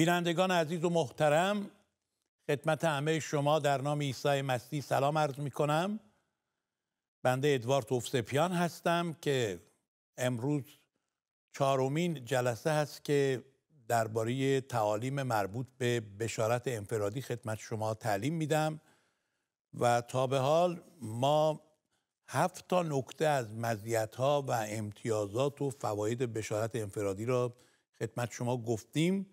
بینندگان عزیز و محترم خدمت همه شما در نام عیسی مسیح سلام عرض می کنم بنده ادوارد توفسپیان هستم که امروز چهارمین جلسه هست که درباره تعالیم مربوط به بشارت انفرادی خدمت شما تعلیم میدم و تا به حال ما هفت تا نکته از مزیت ها و امتیازات و فواید بشارت انفرادی را خدمت شما گفتیم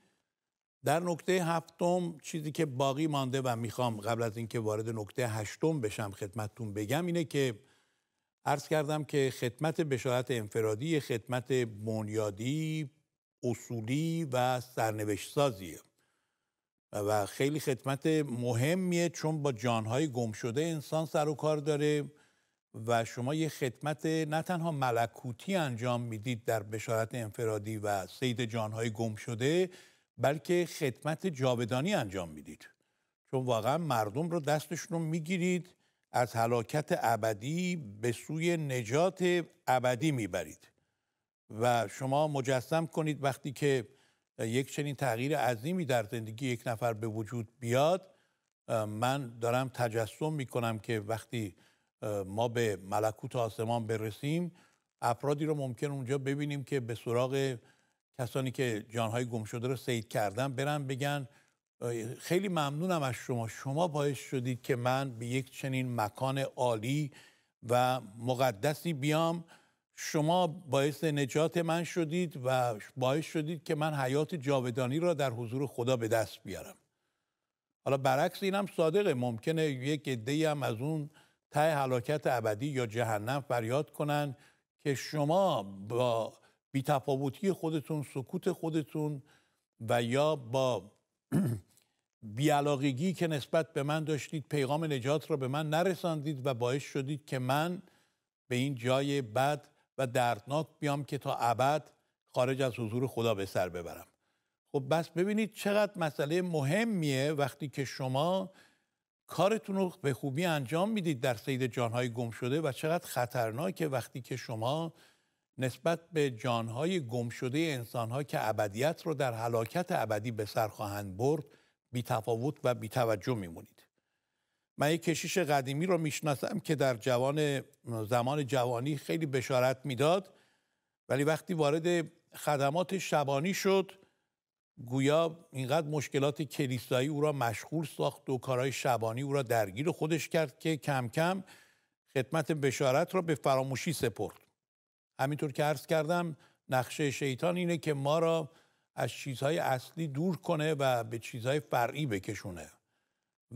در نکته هفتم چیزی که باقی مانده و میخوام قبل از اینکه وارد نکته هشتم بشم خدمتتون بگم اینه که عرض کردم که خدمت بشارت انفرادی خدمت بنیادی اصولی و سرنوشت سازیه و خیلی خدمت مهمیه چون با جانهای گم شده انسان سر و کار داره و شما یه خدمت نه تنها ملکوتی انجام میدید در بشارت انفرادی و سید جانهای گم شده بلکه خدمت جاودانی انجام میدید چون واقعا مردم رو دستشون رو میگیرید از هلاکت ابدی به سوی نجات ابدی میبرید و شما مجسم کنید وقتی که یک چنین تغییر عظیمی در زندگی یک نفر به وجود بیاد من دارم تجسم میکنم که وقتی ما به ملکوت آسمان برسیم افرادی رو ممکن اونجا ببینیم که به سراغ کسانی که جانهای گم شده رو سید کردن برن بگن خیلی ممنونم از شما شما باعث شدید که من به یک چنین مکان عالی و مقدسی بیام شما باعث نجات من شدید و باعث شدید که من حیات جاودانی را در حضور خدا به دست بیارم حالا برعکس اینم صادقه ممکنه یک عده هم از اون ته هلاکت ابدی یا جهنم فریاد کنن که شما با بیتفاوتی خودتون سکوت خودتون و یا با بیعلاقگی که نسبت به من داشتید پیغام نجات را به من نرساندید و باعث شدید که من به این جای بد و دردناک بیام که تا ابد خارج از حضور خدا به سر ببرم خب بس ببینید چقدر مسئله مهمیه وقتی که شما کارتون رو به خوبی انجام میدید در سید جانهای گم شده و چقدر خطرناکه وقتی که شما نسبت به جانهای گمشده انسانها که ابدیت رو در حلاکت ابدی به سر خواهند برد بی تفاوت و بی توجه میمونید من یک کشیش قدیمی رو میشناسم که در جوان زمان جوانی خیلی بشارت میداد ولی وقتی وارد خدمات شبانی شد گویا اینقدر مشکلات کلیسایی او را مشغول ساخت و کارهای شبانی او را درگیر خودش کرد که کم کم خدمت بشارت را به فراموشی سپرد همینطور که عرض کردم نقشه شیطان اینه که ما را از چیزهای اصلی دور کنه و به چیزهای فرعی بکشونه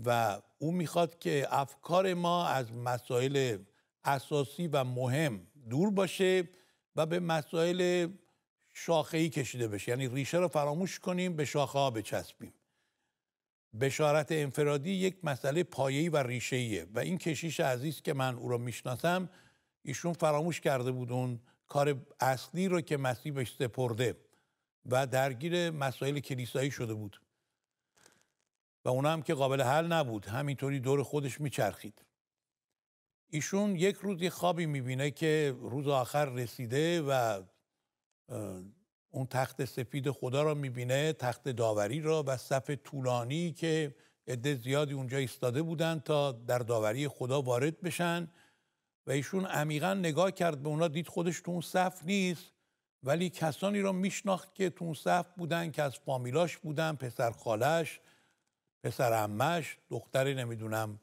و او میخواد که افکار ما از مسائل اساسی و مهم دور باشه و به مسائل شاخهی کشیده بشه یعنی ریشه رو فراموش کنیم به شاخه ها بچسبیم بشارت انفرادی یک مسئله پایهی و ریشهیه و این کشیش عزیز که من او را میشناسم ایشون فراموش کرده بودون کار اصلی رو که مسیح بهش سپرده و درگیر مسائل کلیسایی شده بود و اونا هم که قابل حل نبود همینطوری دور خودش میچرخید ایشون یک روز یه خوابی میبینه که روز آخر رسیده و اون تخت سفید خدا را میبینه تخت داوری را و صف طولانی که عده زیادی اونجا ایستاده بودن تا در داوری خدا وارد بشن ایشون عمیقا نگاه کرد به اونا دید خودش تو اون صف نیست ولی کسانی را میشناخت که تو اون صف بودن که از فامیلاش بودن پسر خالش پسر عمش دختری نمیدونم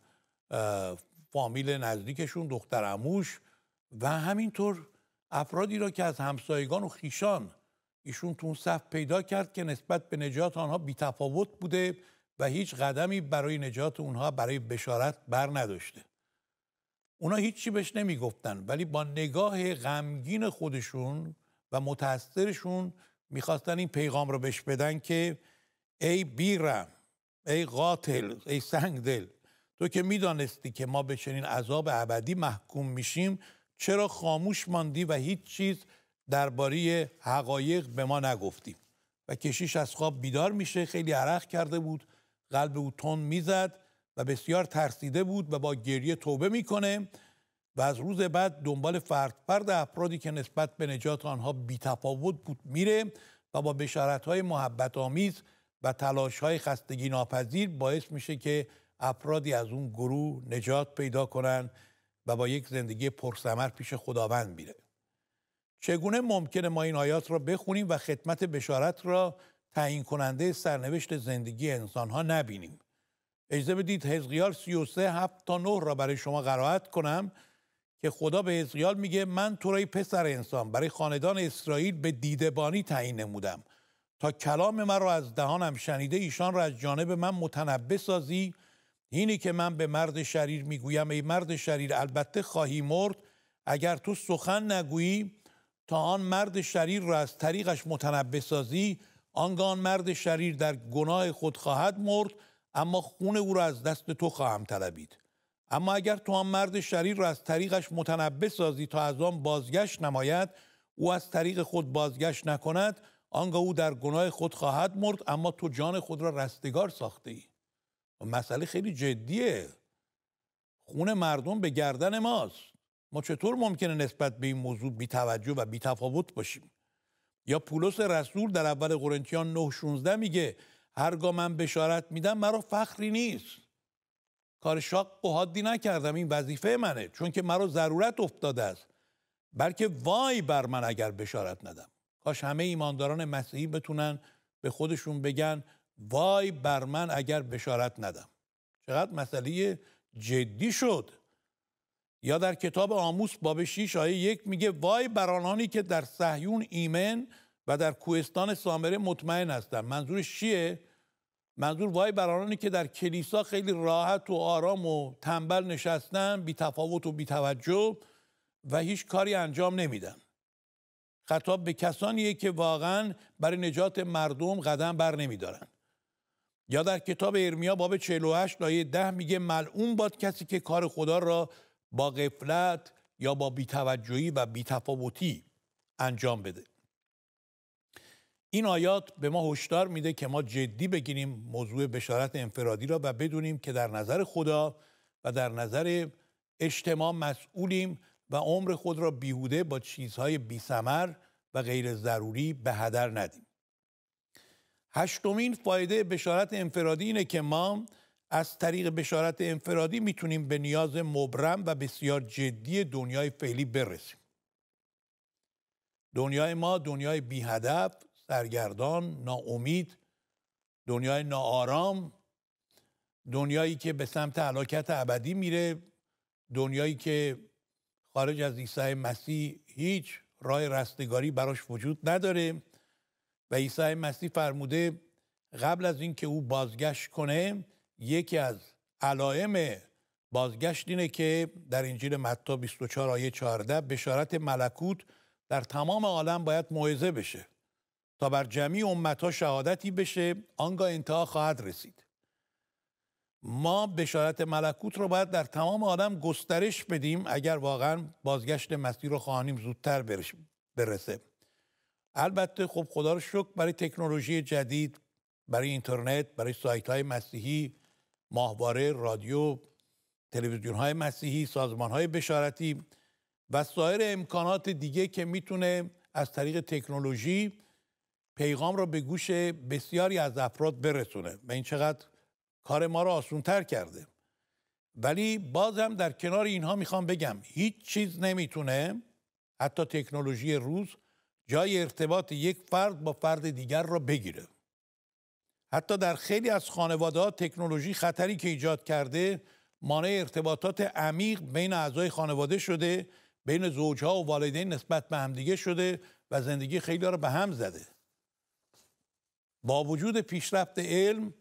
فامیل نزدیکشون دختر عموش و همینطور افرادی را که از همسایگان و خیشان ایشون تو اون صف پیدا کرد که نسبت به نجات آنها بیتفاوت بوده و هیچ قدمی برای نجات اونها برای بشارت بر نداشته اونا هیچی بهش نمیگفتن ولی با نگاه غمگین خودشون و متأثرشون میخواستن این پیغام رو بهش بدن که ای بیرم ای قاتل ای سنگدل تو که میدانستی که ما به چنین عذاب ابدی محکوم میشیم چرا خاموش ماندی و هیچ چیز درباره حقایق به ما نگفتی و کشیش از خواب بیدار میشه خیلی عرق کرده بود قلب او تند میزد و بسیار ترسیده بود و با گریه توبه میکنه و از روز بعد دنبال فرد فرد افرادی که نسبت به نجات آنها بیتفاوت بود میره و با بشارت های محبت آمیز و تلاش های خستگی ناپذیر باعث میشه که افرادی از اون گروه نجات پیدا کنن و با یک زندگی پرثمر پیش خداوند میره چگونه ممکنه ما این آیات را بخونیم و خدمت بشارت را تعیین کننده سرنوشت زندگی انسان ها نبینیم اجازه بدید حزقیال 33 هفت تا نه را برای شما قرائت کنم که خدا به حزقیال میگه من تو رای پسر انسان برای خاندان اسرائیل به دیدبانی تعیین نمودم تا کلام من را از دهانم شنیده ایشان را از جانب من متنبه سازی اینی که من به مرد شریر میگویم ای مرد شریر البته خواهی مرد اگر تو سخن نگویی تا آن مرد شریر را از طریقش متنبه سازی آنگاه مرد شریر در گناه خود خواهد مرد اما خون او را از دست تو خواهم طلبید اما اگر تو آن مرد شریر را از طریقش متنبه سازی تا از آن بازگشت نماید او از طریق خود بازگشت نکند آنگاه او در گناه خود خواهد مرد اما تو جان خود را رستگار ساخته ای مسئله خیلی جدیه خون مردم به گردن ماست ما چطور ممکنه نسبت به این موضوع توجه و بی تفاوت باشیم یا پولس رسول در اول قرنتیان 9 16 میگه هرگاه من بشارت میدم مرا فخری نیست کار شاق و حادی نکردم این وظیفه منه چون که مرا ضرورت افتاده است بلکه وای بر من اگر بشارت ندم کاش همه ایمانداران مسیحی بتونن به خودشون بگن وای بر من اگر بشارت ندم چقدر مسئله جدی شد یا در کتاب آموس باب 6 آیه یک میگه وای بر آنانی که در صهیون ایمن و در کوهستان سامره مطمئن هستند منظورش چیه منظور وای بر آنانی که در کلیسا خیلی راحت و آرام و تنبل نشستن بی تفاوت و بی توجه و هیچ کاری انجام نمیدن خطاب به کسانیه که واقعا برای نجات مردم قدم بر نمیدارن یا در کتاب ارمیا باب 48 لایه 10 میگه ملعون باد کسی که کار خدا را با غفلت یا با بیتوجهی و بیتفاوتی انجام بده این آیات به ما هشدار میده که ما جدی بگیریم موضوع بشارت انفرادی را و بدونیم که در نظر خدا و در نظر اجتماع مسئولیم و عمر خود را بیهوده با چیزهای بیسمر و غیر ضروری به هدر ندیم هشتمین فایده بشارت انفرادی اینه که ما از طریق بشارت انفرادی میتونیم به نیاز مبرم و بسیار جدی دنیای فعلی برسیم دنیای ما دنیای بی سرگردان ناامید دنیای ناآرام دنیایی که به سمت علاکت ابدی میره دنیایی که خارج از عیسی مسیح هیچ راه رستگاری براش وجود نداره و عیسی مسیح فرموده قبل از اینکه او بازگشت کنه یکی از علائم بازگشت اینه که در انجیل متی 24 آیه 14 بشارت ملکوت در تمام عالم باید موعظه بشه تا بر جمعی امتها شهادتی بشه آنگاه انتها خواهد رسید ما بشارت ملکوت رو باید در تمام آدم گسترش بدیم اگر واقعا بازگشت مسیح رو خواهانیم زودتر برسه البته خب خدا رو شکر برای تکنولوژی جدید برای اینترنت برای سایت های مسیحی ماهواره رادیو تلویزیون های مسیحی سازمان های بشارتی و سایر امکانات دیگه که میتونه از طریق تکنولوژی پیغام را به گوش بسیاری از افراد برسونه و این چقدر کار ما را تر کرده ولی بازم در کنار اینها میخوام بگم هیچ چیز نمیتونه حتی تکنولوژی روز جای ارتباط یک فرد با فرد دیگر را بگیره حتی در خیلی از خانواده ها تکنولوژی خطری که ایجاد کرده مانع ارتباطات عمیق بین اعضای خانواده شده بین زوجها و والدین نسبت به همدیگه شده و زندگی خیلی را به هم زده با وجود پیشرفت علم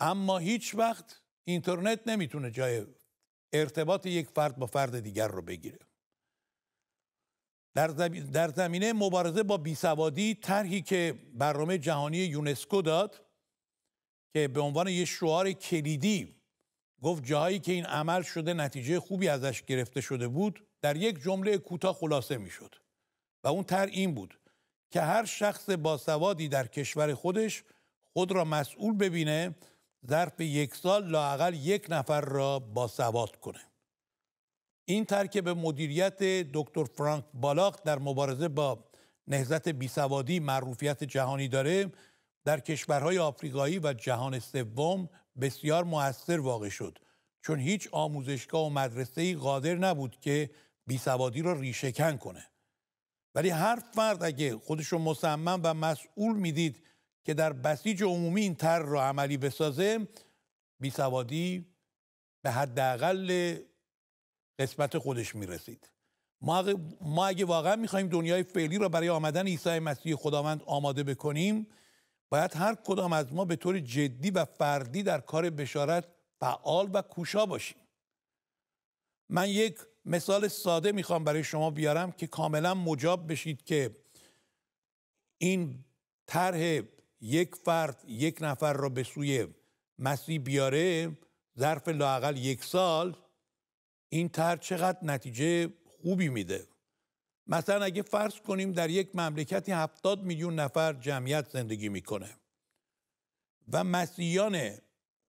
اما هیچ وقت اینترنت نمیتونه جای ارتباط یک فرد با فرد دیگر رو بگیره در, زم... زمینه مبارزه با بیسوادی طرحی که برنامه جهانی یونسکو داد که به عنوان یه شعار کلیدی گفت جاهایی که این عمل شده نتیجه خوبی ازش گرفته شده بود در یک جمله کوتاه خلاصه میشد و اون طرح این بود که هر شخص باسوادی در کشور خودش خود را مسئول ببینه ظرف یک سال لاقل یک نفر را باسواد کنه این ترکیب مدیریت دکتر فرانک بالاق در مبارزه با نهزت بیسوادی معروفیت جهانی داره در کشورهای آفریقایی و جهان سوم بسیار موثر واقع شد چون هیچ آموزشگاه و مدرسه‌ای قادر نبود که بیسوادی را ریشهکن کنه ولی هر فرد اگه خودش رو مصمم و مسئول میدید که در بسیج عمومی این تر رو عملی بسازه بیسوادی به حداقل قسمت خودش میرسید ما, ما اگه واقعا میخوایم دنیای فعلی را برای آمدن عیسی مسیح خداوند آماده بکنیم باید هر کدام از ما به طور جدی و فردی در کار بشارت فعال و کوشا باشیم من یک مثال ساده میخوام برای شما بیارم که کاملا مجاب بشید که این طرح یک فرد یک نفر را به سوی مسیح بیاره ظرف لاقل یک سال این طرح چقدر نتیجه خوبی میده مثلا اگه فرض کنیم در یک مملکتی هفتاد میلیون نفر جمعیت زندگی میکنه و مسیحیان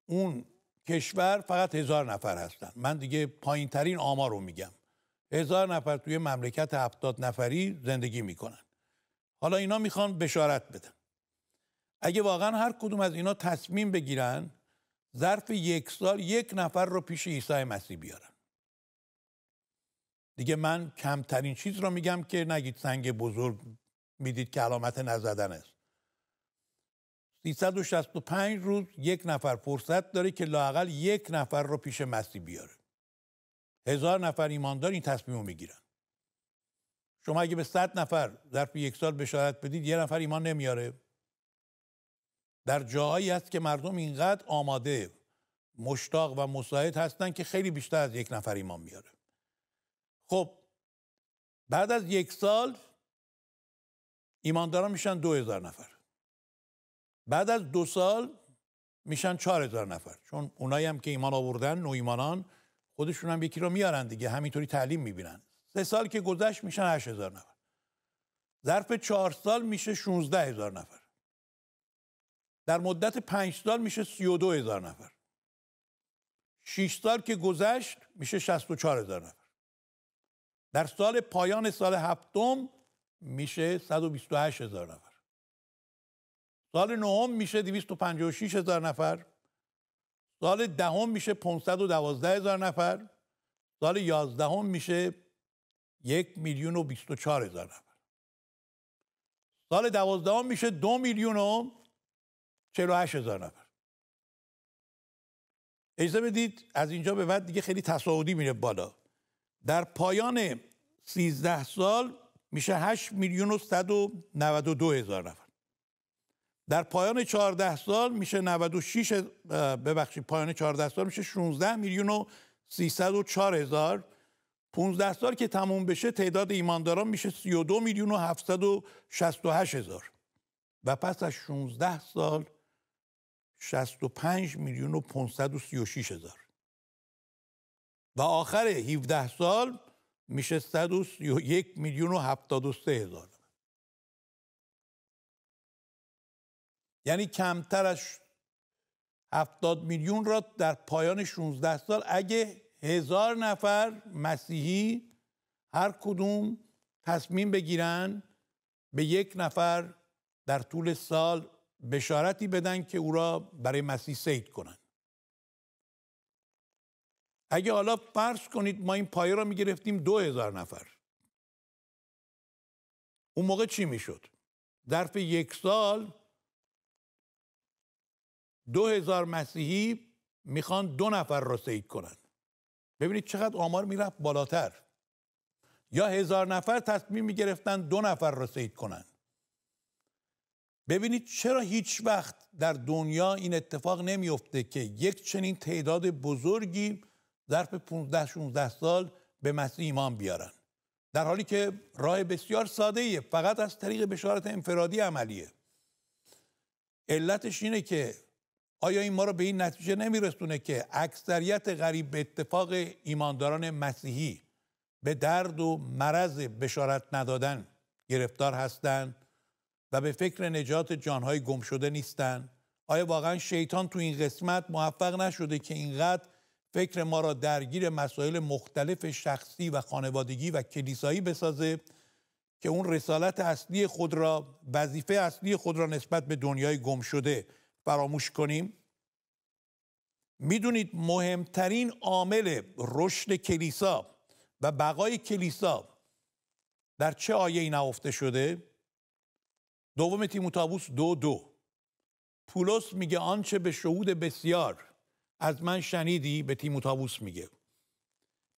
اون کشور فقط هزار نفر هستن من دیگه پایین ترین آمار رو میگم هزار نفر توی مملکت هفتاد نفری زندگی میکنن حالا اینا میخوان بشارت بدن اگه واقعا هر کدوم از اینا تصمیم بگیرن ظرف یک سال یک نفر رو پیش عیسی مسیح بیارن دیگه من کمترین چیز رو میگم که نگید سنگ بزرگ میدید که علامت نزدن است 365 روز یک نفر فرصت داره که لاقل یک نفر رو پیش مسیح بیاره هزار نفر ایماندار این تصمیم رو میگیرن شما اگه به صد نفر ظرف یک سال بشارت بدید یه نفر ایمان نمیاره در جاهایی هست که مردم اینقدر آماده مشتاق و مساعد هستن که خیلی بیشتر از یک نفر ایمان میاره خب بعد از یک سال ایمانداران میشن دو هزار نفر بعد از دو سال میشن چهار هزار نفر چون اونایی هم که ایمان آوردن نو ایمانان خودشون هم یکی رو میارن دیگه همینطوری تعلیم میبینن سه سال که گذشت میشن هشت هزار نفر ظرف چهار سال میشه شونزده هزار نفر در مدت پنج سال میشه دو هزار نفر 6 سال که گذشت میشه چهار هزار نفر در سال پایان سال هفتم میشه هشت هزار نفر سال نهم میشه 256 هزار نفر سال دهم میشه 512 هزار نفر سال یازدهم میشه یک میلیون و 24 هزار نفر سال دوازدهم میشه دو میلیون و 48 هزار نفر اجازه بدید از اینجا به بعد دیگه خیلی تصاعدی میره بالا در پایان 13 سال میشه 8 میلیون و 192 هزار نفر در پایان 14 سال میشه 96 ببخشید پایان 14 سال میشه 16 میلیون و 304 هزار 15 سال که تموم بشه تعداد ایمانداران میشه 32 میلیون و 768 هزار و پس از 16 سال 65 میلیون و 536 هزار و آخر 17 سال میشه 131 میلیون و 73 هزار یعنی کمتر از 70 میلیون را در پایان 16 سال اگه هزار نفر مسیحی هر کدوم تصمیم بگیرن به یک نفر در طول سال بشارتی بدن که او را برای مسیح سید کنن اگه حالا فرض کنید ما این پایه را گرفتیم دو هزار نفر اون موقع چی میشد؟ ظرف یک سال دو هزار مسیحی میخوان دو نفر را سید کنند ببینید چقدر آمار میرفت بالاتر یا هزار نفر تصمیم میگرفتن دو نفر را سید کنند ببینید چرا هیچ وقت در دنیا این اتفاق نمیفته که یک چنین تعداد بزرگی ظرف 15 16 سال به مسیح ایمان بیارن در حالی که راه بسیار ساده ایه فقط از طریق بشارت انفرادی عملیه علتش اینه که آیا این ما رو به این نتیجه نمیرسونه که اکثریت غریب به اتفاق ایمانداران مسیحی به درد و مرض بشارت ندادن گرفتار هستند و به فکر نجات جانهای گم شده نیستند آیا واقعا شیطان تو این قسمت موفق نشده که اینقدر فکر ما را درگیر مسائل مختلف شخصی و خانوادگی و کلیسایی بسازه که اون رسالت اصلی خود را وظیفه اصلی خود را نسبت به دنیای گم شده فراموش کنیم میدونید مهمترین عامل رشد کلیسا و بقای کلیسا در چه آیه ای نهفته شده دوم تیموتائوس دو دو پولس میگه آنچه به شهود بسیار از من شنیدی به تیموتائوس میگه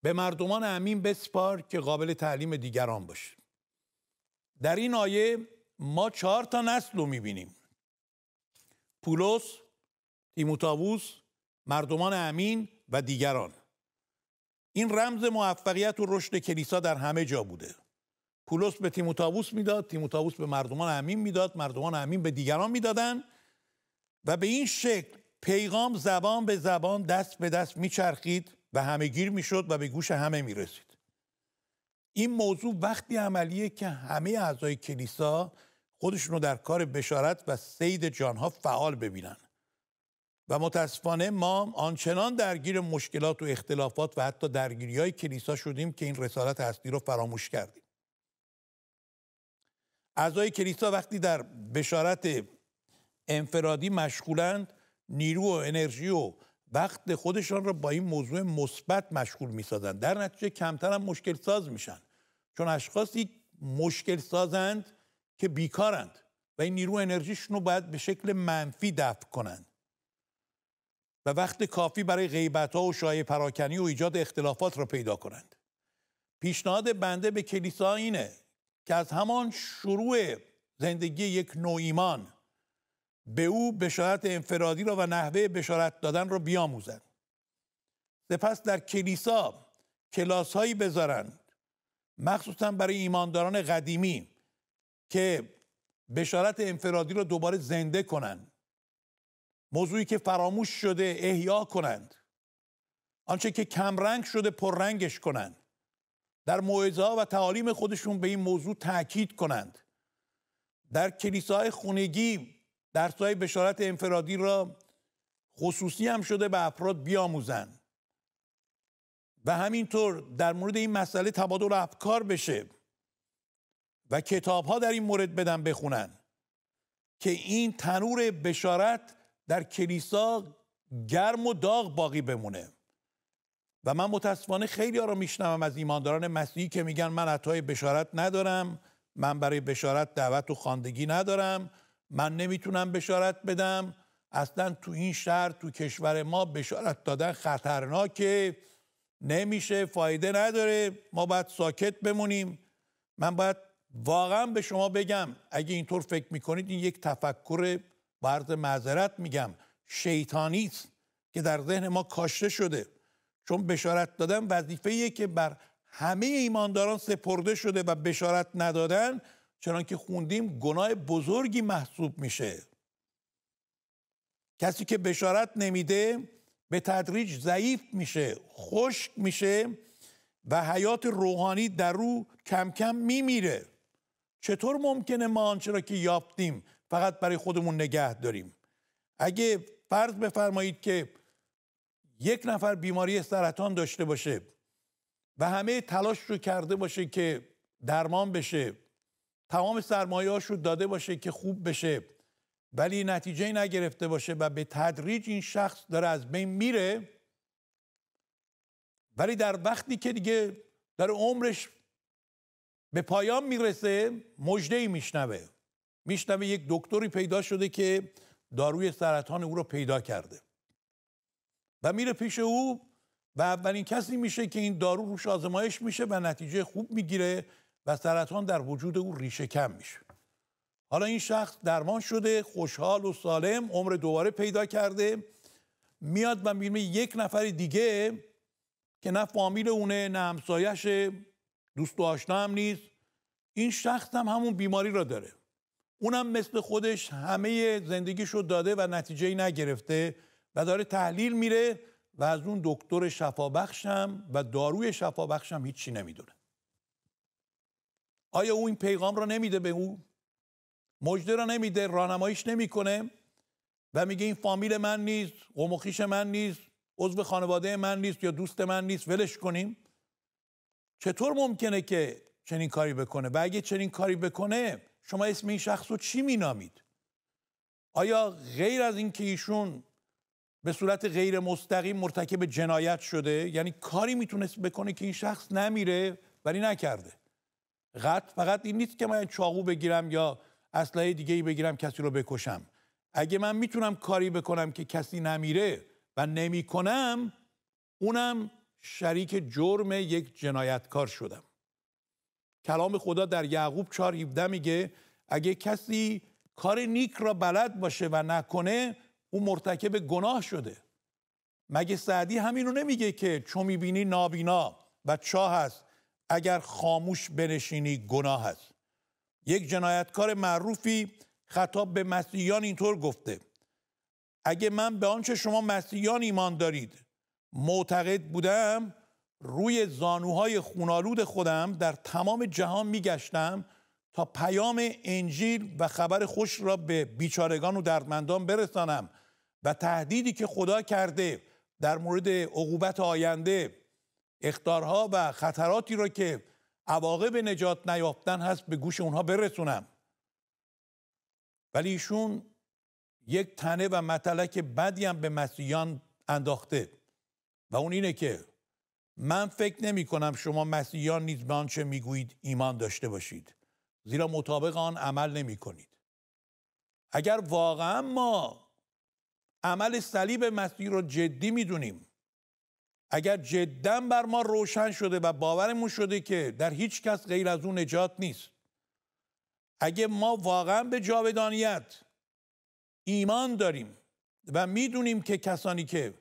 به مردمان امین بسپار که قابل تعلیم دیگران باشه در این آیه ما چهار تا نسل رو میبینیم پولس، تیموتاووس، مردمان امین و دیگران این رمز موفقیت و رشد کلیسا در همه جا بوده پولس به تیموتاووس میداد تیموتاووس به مردمان امین میداد مردمان امین به دیگران میدادند و به این شکل پیغام زبان به زبان دست به دست میچرخید و همه گیر میشد و به گوش همه میرسید این موضوع وقتی عملیه که همه اعضای کلیسا خودشون رو در کار بشارت و سید جانها فعال ببینن و متاسفانه ما آنچنان درگیر مشکلات و اختلافات و حتی درگیری های کلیسا شدیم که این رسالت اصلی رو فراموش کردیم اعضای کلیسا وقتی در بشارت انفرادی مشغولند نیرو و انرژی و وقت خودشان را با این موضوع مثبت مشغول میسازند در نتیجه کمتر هم مشکل ساز میشن چون اشخاصی مشکل سازند که بیکارند و این نیرو انرژیشون رو باید به شکل منفی دفع کنند و وقت کافی برای غیبت ها و شایع پراکنی و ایجاد اختلافات را پیدا کنند پیشنهاد بنده به کلیسا اینه که از همان شروع زندگی یک نوع ایمان به او بشارت انفرادی را و نحوه بشارت دادن را بیاموزند سپس در کلیسا کلاس هایی بذارند مخصوصا برای ایمانداران قدیمی که بشارت انفرادی رو دوباره زنده کنند موضوعی که فراموش شده احیا کنند آنچه که کمرنگ شده پررنگش کنند در موعظه و تعالیم خودشون به این موضوع تاکید کنند در کلیساهای خونگی درسهای بشارت انفرادی را خصوصی هم شده به افراد بیاموزند و همینطور در مورد این مسئله تبادل افکار بشه و کتاب ها در این مورد بدن بخونن که این تنور بشارت در کلیسا گرم و داغ باقی بمونه و من متاسفانه خیلی ها رو میشنوم از ایمانداران مسیحی که میگن من عطای بشارت ندارم من برای بشارت دعوت و خاندگی ندارم من نمیتونم بشارت بدم اصلا تو این شهر تو کشور ما بشارت دادن خطرناکه نمیشه فایده نداره ما باید ساکت بمونیم من باید واقعا به شما بگم اگه اینطور فکر میکنید این یک تفکر برد معذرت میگم شیطانی است که در ذهن ما کاشته شده چون بشارت دادن وظیفه که بر همه ایمانداران سپرده شده و بشارت ندادن چنان که خوندیم گناه بزرگی محسوب میشه کسی که بشارت نمیده به تدریج ضعیف میشه خشک میشه و حیات روحانی در رو کم کم میمیره چطور ممکنه ما آنچه را که یافتیم فقط برای خودمون نگه داریم اگه فرض بفرمایید که یک نفر بیماری سرطان داشته باشه و همه تلاش رو کرده باشه که درمان بشه تمام سرمایهاش رو داده باشه که خوب بشه ولی نتیجه نگرفته باشه و به تدریج این شخص داره از بین میره ولی در وقتی که دیگه در عمرش به پایان میرسه مجده ای میشنوه میشنوه یک دکتری پیدا شده که داروی سرطان او رو پیدا کرده و میره پیش او و اولین کسی میشه که این دارو روش آزمایش میشه و نتیجه خوب میگیره و سرطان در وجود او ریشه کم میشه حالا این شخص درمان شده خوشحال و سالم عمر دوباره پیدا کرده میاد و میبینه یک نفر دیگه که نه فامیل اونه نه همسایشه دوست و نیست این شخص هم همون بیماری را داره اونم مثل خودش همه زندگیش رو داده و نتیجه نگرفته و داره تحلیل میره و از اون دکتر شفابخشم و داروی شفابخشم هیچی نمیدونه آیا او این پیغام را نمیده به او مجده را نمیده راهنماییش نمیکنه و میگه این فامیل من نیست قوم من نیست عضو خانواده من نیست یا دوست من نیست ولش کنیم چطور ممکنه که چنین کاری بکنه و اگه چنین کاری بکنه شما اسم این شخص رو چی مینامید آیا غیر از اینکه ایشون به صورت غیر مستقیم مرتکب جنایت شده یعنی کاری میتونست بکنه که این شخص نمیره ولی نکرده قط فقط این نیست که من چاقو بگیرم یا اسلحه دیگه ای بگیرم کسی رو بکشم اگه من میتونم کاری بکنم که کسی نمیره و نمیکنم اونم شریک جرم یک جنایتکار شدم کلام خدا در یعقوب 4:17 میگه اگه کسی کار نیک را بلد باشه و نکنه او مرتکب گناه شده مگه سعدی همینو نمیگه که چون میبینی نابینا و چاه است اگر خاموش بنشینی گناه است یک جنایتکار معروفی خطاب به مسیحیان اینطور گفته اگه من به آنچه شما مسیحیان ایمان دارید معتقد بودم روی زانوهای خونالود خودم در تمام جهان میگشتم تا پیام انجیل و خبر خوش را به بیچارگان و دردمندان برسانم و تهدیدی که خدا کرده در مورد عقوبت آینده اختارها و خطراتی را که عواقب نجات نیافتن هست به گوش اونها برسونم ولی ایشون یک تنه و متلک بدی هم به مسیحیان انداخته و اون اینه که من فکر نمی کنم شما مسیحیان نیز به آنچه میگویید ایمان داشته باشید زیرا مطابق آن عمل نمی کنید اگر واقعا ما عمل صلیب مسیح رو جدی میدونیم اگر جدا بر ما روشن شده و باورمون شده که در هیچ کس غیر از اون نجات نیست اگه ما واقعا به جاودانیت ایمان داریم و میدونیم که کسانی که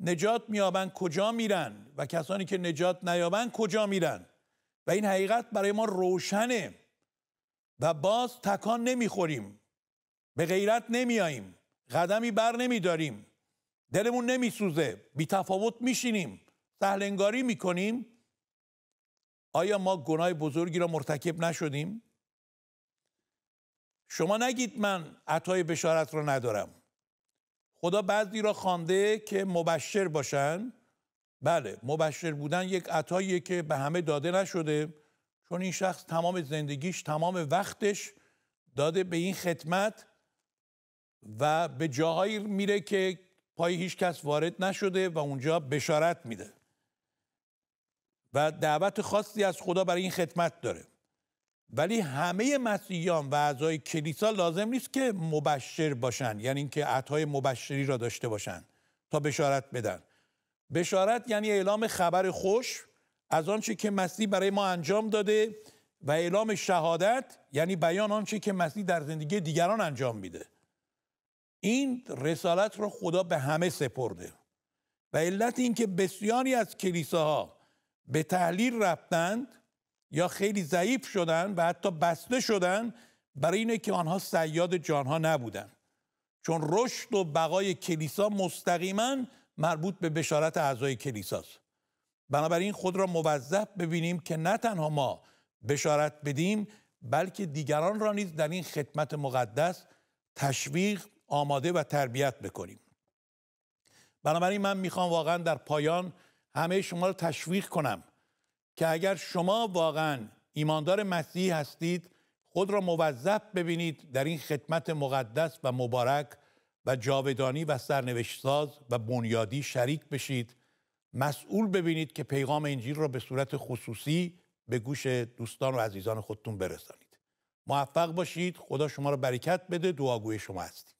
نجات میابن کجا میرن و کسانی که نجات نیابن کجا میرن و این حقیقت برای ما روشنه و باز تکان نمیخوریم به غیرت نمیاییم قدمی بر نمیداریم دلمون نمیسوزه بی تفاوت میشینیم سهلنگاری میکنیم آیا ما گناه بزرگی را مرتکب نشدیم؟ شما نگید من عطای بشارت را ندارم خدا بعضی را خوانده که مبشر باشن بله مبشر بودن یک عطاییه که به همه داده نشده چون این شخص تمام زندگیش تمام وقتش داده به این خدمت و به جاهایی میره که پای هیچ کس وارد نشده و اونجا بشارت میده و دعوت خاصی از خدا برای این خدمت داره ولی همه مسیحیان و اعضای کلیسا لازم نیست که مبشر باشن یعنی اینکه عطای مبشری را داشته باشن تا بشارت بدن بشارت یعنی اعلام خبر خوش از آنچه که مسیح برای ما انجام داده و اعلام شهادت یعنی بیان آنچه که مسیح در زندگی دیگران انجام میده این رسالت را خدا به همه سپرده و علت اینکه بسیاری از کلیساها به تحلیل رفتند یا خیلی ضعیف شدن و حتی بسته شدن برای اینه که آنها سیاد جانها نبودن چون رشد و بقای کلیسا مستقیما مربوط به بشارت اعضای کلیساست بنابراین خود را موظف ببینیم که نه تنها ما بشارت بدیم بلکه دیگران را نیز در این خدمت مقدس تشویق آماده و تربیت بکنیم بنابراین من میخوام واقعا در پایان همه شما را تشویق کنم که اگر شما واقعا ایماندار مسیحی هستید خود را موظف ببینید در این خدمت مقدس و مبارک و جاودانی و سرنوشتساز و بنیادی شریک بشید مسئول ببینید که پیغام انجیل را به صورت خصوصی به گوش دوستان و عزیزان خودتون برسانید موفق باشید خدا شما را برکت بده دعاگوی شما هستید